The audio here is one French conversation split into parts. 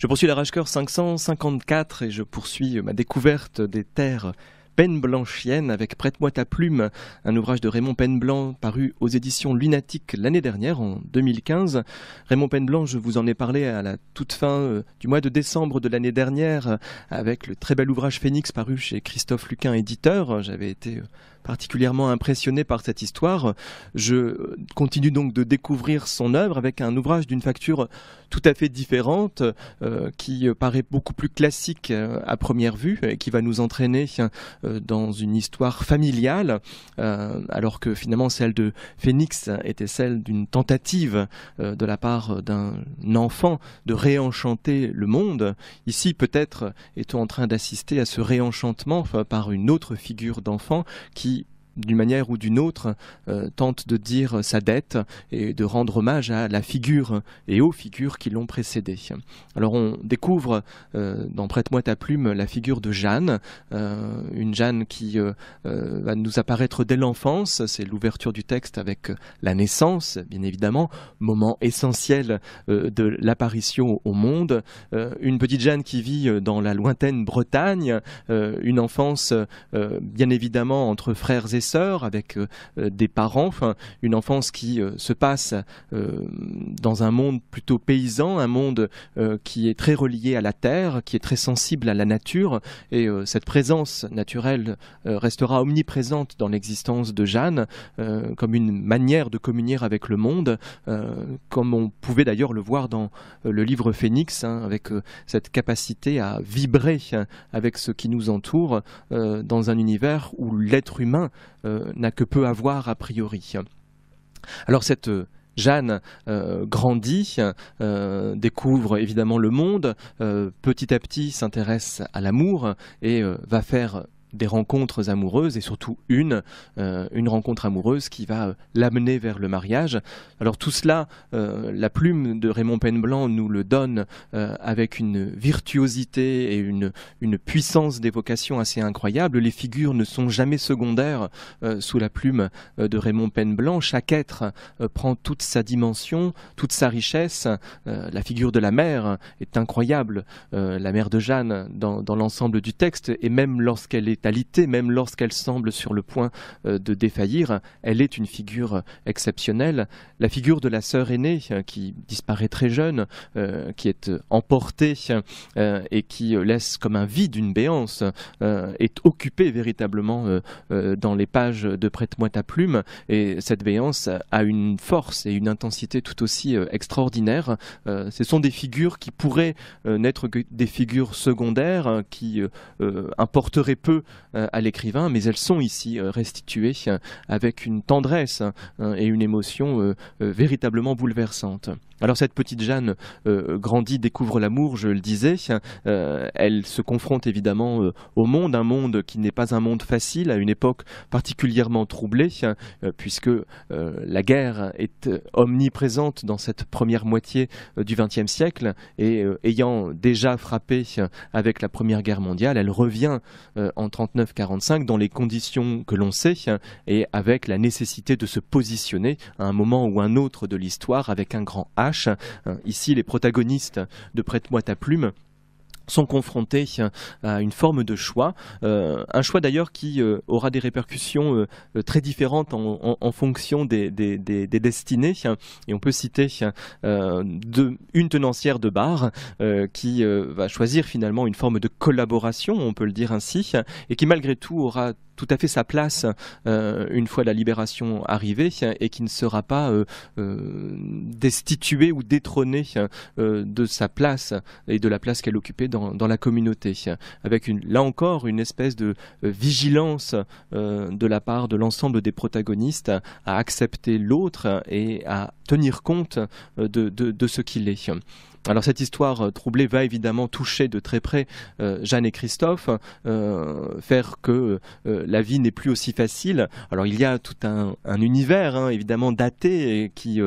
Je poursuis la cœur 554 et je poursuis ma découverte des terres Peine blanchiennes avec Prête-moi ta plume, un ouvrage de Raymond Penblanc paru aux éditions Lunatique l'année dernière, en 2015. Raymond Penblanc, je vous en ai parlé à la toute fin euh, du mois de décembre de l'année dernière avec le très bel ouvrage Phoenix paru chez Christophe Luquin, éditeur. J'avais été euh, particulièrement impressionné par cette histoire. Je continue donc de découvrir son œuvre avec un ouvrage d'une facture tout à fait différente, euh, qui paraît beaucoup plus classique euh, à première vue et qui va nous entraîner euh, dans une histoire familiale, alors que finalement celle de Phénix était celle d'une tentative de la part d'un enfant de réenchanter le monde. Ici, peut-être est-on en train d'assister à ce réenchantement par une autre figure d'enfant qui d'une manière ou d'une autre, euh, tente de dire sa dette et de rendre hommage à la figure et aux figures qui l'ont précédée. Alors on découvre euh, dans Prête-moi ta plume la figure de Jeanne, euh, une Jeanne qui va nous apparaître dès l'enfance, c'est l'ouverture du texte avec la naissance, bien évidemment, moment essentiel de l'apparition au monde, une petite Jeanne qui vit dans la lointaine Bretagne, une enfance bien évidemment entre frères et avec euh, euh, des parents, une enfance qui euh, se passe dans un monde plutôt paysan, un monde qui est très relié à la terre, qui est très sensible à la nature, et cette présence naturelle restera omniprésente dans l'existence de Jeanne, comme une manière de communier avec le monde, comme on pouvait d'ailleurs le voir dans le livre Phénix, hein, avec cette capacité à vibrer avec ce qui nous entoure dans un univers où l'être humain euh, n'a que peu à voir a priori. Alors cette euh, Jeanne euh, grandit, découvre évidemment le monde, petit à petit s'intéresse à l'amour et va faire des rencontres amoureuses et surtout une, euh, une rencontre amoureuse qui va euh, l'amener vers le mariage. Alors tout cela, euh, la plume de Raymond Penblanc nous le donne avec une virtuosité et une, puissance d'évocation assez incroyable. Les figures ne sont jamais secondaires sous la plume de Raymond Penblanc. Chaque être prend toute sa dimension, toute sa richesse. la figure de la mère est incroyable, la mère de Jeanne dans, dans l'ensemble du texte et même lorsqu'elle est même lorsqu'elle semble sur le point euh, de défaillir, elle est une figure exceptionnelle. La figure de la sœur aînée, euh, qui disparaît très jeune, euh, qui est emportée et qui laisse comme un vide, une béance, est occupée véritablement dans les pages de Prête-moi ta plume. Et cette béance a une force et une intensité tout aussi extraordinaire. ce sont des figures qui pourraient n'être que des figures secondaires, hein, qui importeraient peu euh, à l'écrivain, mais elles sont ici euh, restituées euh, avec une tendresse hein, et une émotion véritablement bouleversante. Alors cette petite Jeanne euh, grandit, découvre l'amour, je le disais. Euh, elle se confronte évidemment euh, au monde, un monde qui n'est pas un monde facile, à une époque particulièrement troublée, puisque la guerre est omniprésente dans cette première moitié du XXe siècle, et ayant déjà frappé avec la Première Guerre mondiale, elle revient en 39-45 dans les conditions que l'on sait, et avec la nécessité de se positionner à un moment ou un autre de l'histoire avec un grand euh, ici, les protagonistes de Prête-moi ta plume sont confrontés euh, à une forme de choix, euh, un choix d'ailleurs qui aura des répercussions très différentes en, fonction des, des, destinées. Et on peut citer de, une tenancière de bar qui va choisir finalement une forme de collaboration, on peut le dire ainsi, et qui malgré tout aura tout à fait sa place euh, une fois la libération arrivée et qui ne sera pas euh, euh, destituée ou détrônée de sa place et de la place qu'elle occupait dans, la communauté. Avec une, là encore une espèce de vigilance de la part de l'ensemble des protagonistes à accepter l'autre et à tenir compte de ce qu'il est. Alors cette histoire euh, troublée va évidemment toucher de très près euh, Jeanne et Christophe, euh, faire que la vie n'est plus aussi facile. Alors il y a tout un, univers hein, évidemment daté et qui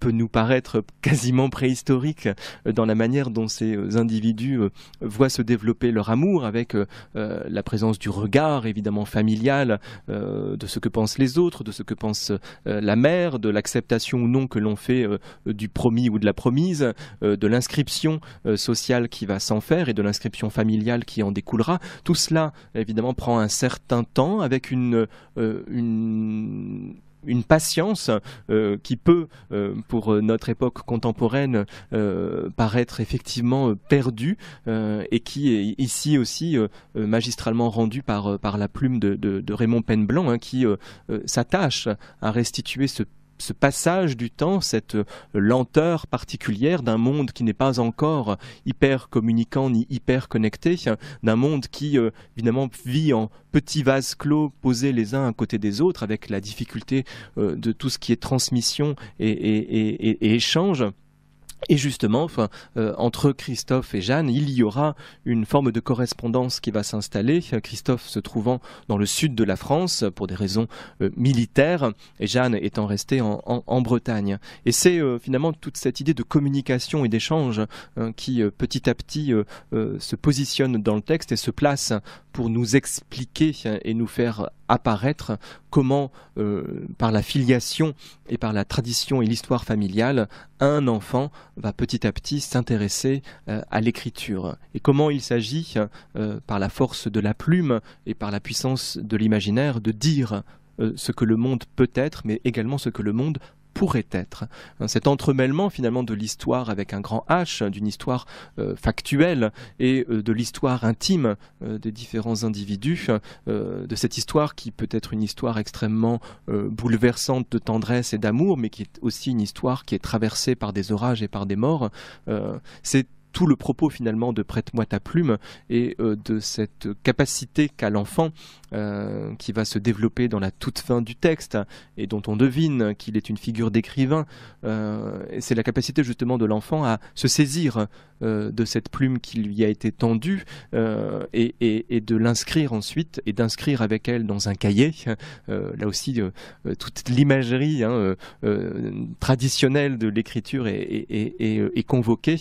peut nous paraître quasiment préhistorique dans la manière dont ces individus voient se développer leur amour avec la présence du regard évidemment familial, de ce que pensent les autres, de ce que pense la mère, de l'acceptation ou non que l'on fait du promis ou de la promise, de l'inscription euh, sociale qui va s'en faire et de l'inscription familiale qui en découlera. Tout cela, évidemment, prend un certain temps avec une, euh, une patience euh, qui peut, pour notre époque contemporaine, paraître effectivement perdue et qui est ici aussi magistralement rendue par, par la plume de, Raymond Penblanc, hein, qui s'attache à restituer ce ce passage du temps, cette euh, lenteur particulière d'un monde qui n'est pas encore hyper communicant ni hyper connecté, d'un monde qui euh, évidemment vit en petits vases clos posés les uns à côté des autres avec la difficulté euh, de tout ce qui est transmission et échange. Et justement, euh, entre Christophe et Jeanne, il y aura une forme de correspondance qui va s'installer. Christophe se trouvant dans le sud de la France pour des raisons euh, militaires, et Jeanne étant restée en, Bretagne. Et c'est euh, finalement toute cette idée de communication et d'échange hein, qui petit à petit se positionne dans le texte et se place pour nous expliquer et nous faire apparaître comment, euh, par la filiation et par la tradition et l'histoire familiale, un enfant va petit à petit s'intéresser euh, à l'écriture. Et comment il s'agit, euh, par la force de la plume et par la puissance de l'imaginaire, de dire ce que le monde peut être, mais également ce que le monde pourrait être. Hein, cet entremêlement finalement de l'histoire avec un grand H, hein, d'une histoire euh, factuelle et euh, de l'histoire intime euh, des différents individus, de cette histoire qui peut être une histoire extrêmement bouleversante de tendresse et d'amour, mais qui est aussi une histoire qui est traversée par des orages et par des morts. c'est tout le propos finalement de Prête-moi ta plume et euh, de cette capacité qu'a l'enfant euh, qui va se développer dans la toute fin du texte et dont on devine qu'il est une figure d'écrivain. Euh, c'est la capacité justement de l'enfant à se saisir de cette plume qui lui a été tendue et, de l'inscrire ensuite et d'inscrire avec elle dans un cahier. là aussi, toute l'imagerie hein, traditionnelle de l'écriture est convoquée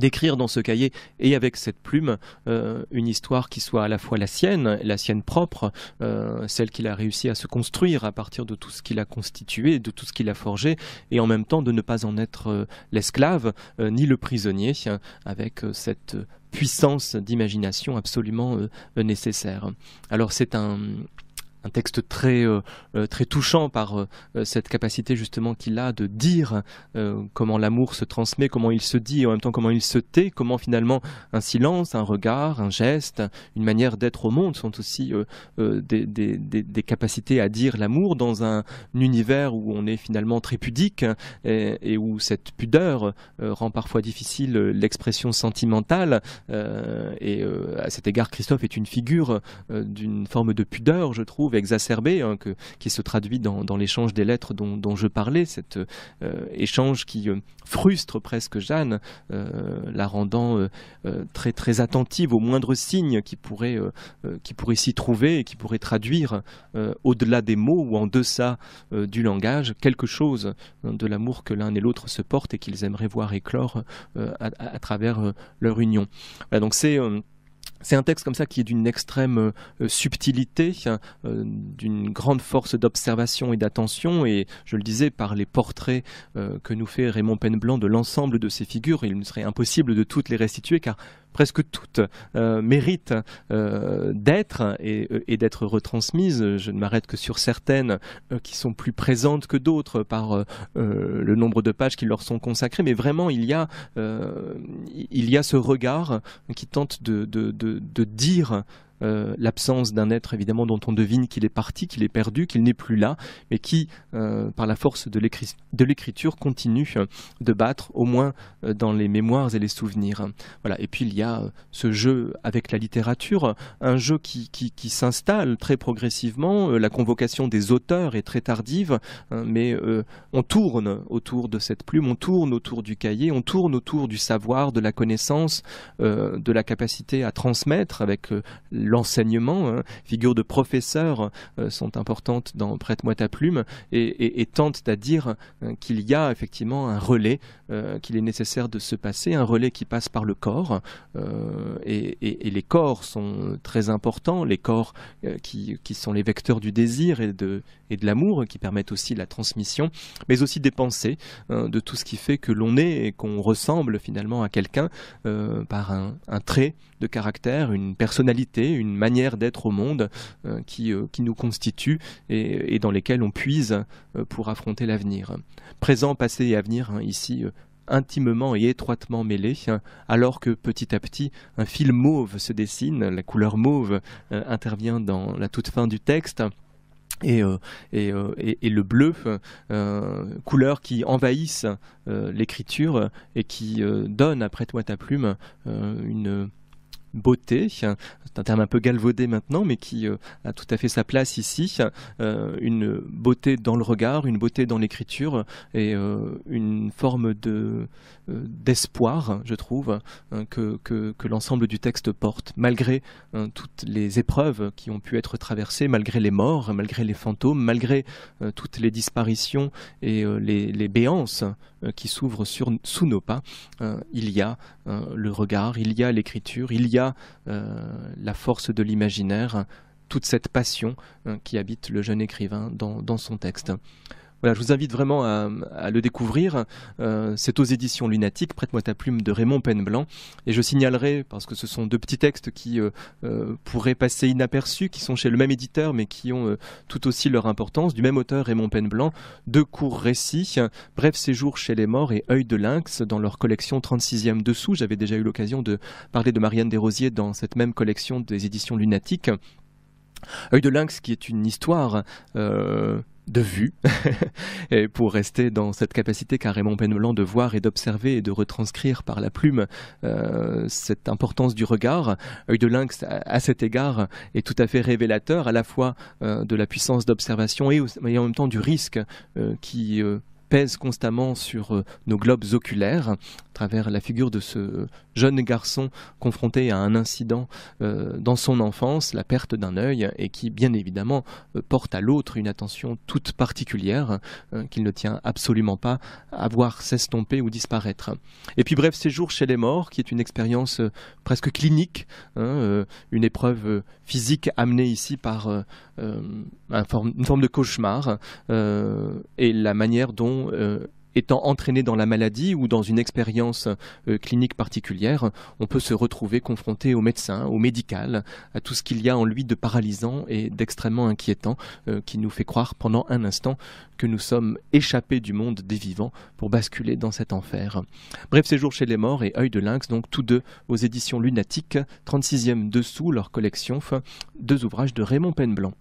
d'écrire dans ce cahier et avec cette plume euh, une histoire qui soit à la fois la sienne, la sienne propre, euh, celle qu'il a réussi à se construire à partir de tout ce qu'il a constitué, de tout ce qu'il a forgé, et en même temps de ne pas en être euh, l'esclave ni le prisonnier, avec cette puissance d'imagination absolument nécessaire. Alors c'est un un texte très, euh, euh, très touchant par euh, cette capacité justement qu'il a de dire comment l'amour se transmet, comment il se dit et en même temps comment il se tait, comment finalement un silence, un regard, un geste, une manière d'être au monde sont aussi des, capacités à dire l'amour dans un, univers où on est finalement très pudique et où cette pudeur rend parfois difficile l'expression sentimentale. et à cet égard, Christophe est une figure d'une forme de pudeur, je trouve exacerbé, hein, qui se traduit dans, l'échange des lettres dont, je parlais, cet euh, échange qui euh, frustre presque Jeanne, euh, la rendant très, très attentive aux moindres signes qui pourraient, qui s'y trouver et qui pourraient traduire au-delà des mots ou en deçà du langage quelque chose hein, de l'amour que l'un et l'autre se portent et qu'ils aimeraient voir éclore à, travers leur union. donc c'est c'est un texte comme ça qui est d'une extrême euh, euh, subtilité, euh, d'une grande force d'observation et d'attention, et je le disais, par les portraits que nous fait Raymond Penblanc de l'ensemble de ces figures, il ne serait impossible de toutes les restituer, car presque toutes, euh, méritent euh, d'être et, d'être retransmises. Je ne m'arrête que sur certaines euh, qui sont plus présentes que d'autres par le nombre de pages qui leur sont consacrées, mais vraiment il y a, il y a ce regard qui tente de dire euh, l'absence d'un être évidemment dont on devine qu'il est parti, qu'il est perdu, qu'il n'est plus là, mais qui, euh, par la force de l'écriture, continue euh, de battre, au moins dans les mémoires et les souvenirs. Voilà. Et puis il y a ce jeu avec la littérature, un jeu qui, s'installe très progressivement. La convocation des auteurs est très tardive, hein, mais on tourne autour de cette plume, on tourne autour du cahier, on tourne autour du savoir, de la connaissance, de la capacité à transmettre avec le l'enseignement, hein. figure de professeur euh, sont importantes dans Prête-moi ta plume et, tentent à dire euh, qu'il y a effectivement un relais euh, qu'il est nécessaire de se passer, un relais qui passe par le corps et, les corps sont très importants, les corps qui, sont les vecteurs du désir et de, l'amour qui permettent aussi la transmission, mais aussi des pensées, hein, de tout ce qui fait que l'on est et qu'on ressemble finalement à quelqu'un par un trait, de caractère, une personnalité, une manière d'être au monde euh, euh, qui, nous constitue et, dans lesquelles on puise euh, pour affronter l'avenir. Présent, passé et avenir, hein, ici intimement et étroitement mêlés, hein, alors que petit à petit un fil mauve se dessine, la couleur mauve intervient dans la toute fin du texte. Et, et, le bleu, couleur qui envahissent l'écriture et qui donne, après toi ta plume une, beauté, c'est un terme un peu galvaudé maintenant, mais qui euh, a tout à fait sa place ici, euh, une beauté dans le regard, une beauté dans l'écriture et euh, une forme de d'espoir, je trouve, hein, que, l'ensemble du texte porte, malgré hein, toutes les épreuves qui ont pu être traversées, malgré les morts, malgré les fantômes, malgré toutes les disparitions et les béances euh, qui s'ouvre sous nos pas, euh, il y a euh, le regard, il y a l'écriture, il y a la force de l'imaginaire, toute cette passion qui habite le jeune écrivain dans, dans son texte. Voilà, je vous invite vraiment à, le découvrir. Euh, c'est aux éditions lunatiques, Prête-moi ta plume de Raymond Penblanc. Et je signalerai, parce que ce sont deux petits textes qui euh, euh, pourraient passer inaperçus, qui sont chez le même éditeur, mais qui ont tout aussi leur importance, du même auteur Raymond Penblanc, deux courts récits, Bref séjour chez les morts et Œil de lynx dans leur collection 36e dessous. J'avais déjà eu l'occasion de parler de Marianne Desrosiers dans cette même collection des éditions lunatiques. Œil de lynx qui est une histoire de vue, et pour rester dans cette capacité carrément Raymond de voir et d'observer et de retranscrire par la plume euh, cette importance du regard. Œil de lynx, à cet égard, est tout à fait révélateur à la fois euh, de la puissance d'observation et, en même temps du risque euh, qui pèse constamment sur euh, nos globes oculaires, à travers la figure de ce euh, jeune garçon confronté à un incident euh, dans son enfance, la perte d'un œil, et qui bien évidemment porte à l'autre une attention toute particulière qu'il ne tient absolument pas à voir s'estomper ou disparaître. Et puis bref, séjour chez les morts, qui est une expérience presque clinique, hein, une épreuve physique amenée ici par une forme de cauchemar, et la manière dont euh, étant entraîné dans la maladie ou dans une expérience euh, clinique particulière, on peut se retrouver confronté au médecin, au médical, à tout ce qu'il y a en lui de paralysant et d'extrêmement inquiétant euh, qui nous fait croire pendant un instant que nous sommes échappés du monde des vivants pour basculer dans cet enfer. Bref séjour chez les morts et œil de lynx, donc tous deux aux éditions lunatiques, 36e dessous leur collection, deux ouvrages de Raymond Penblanc.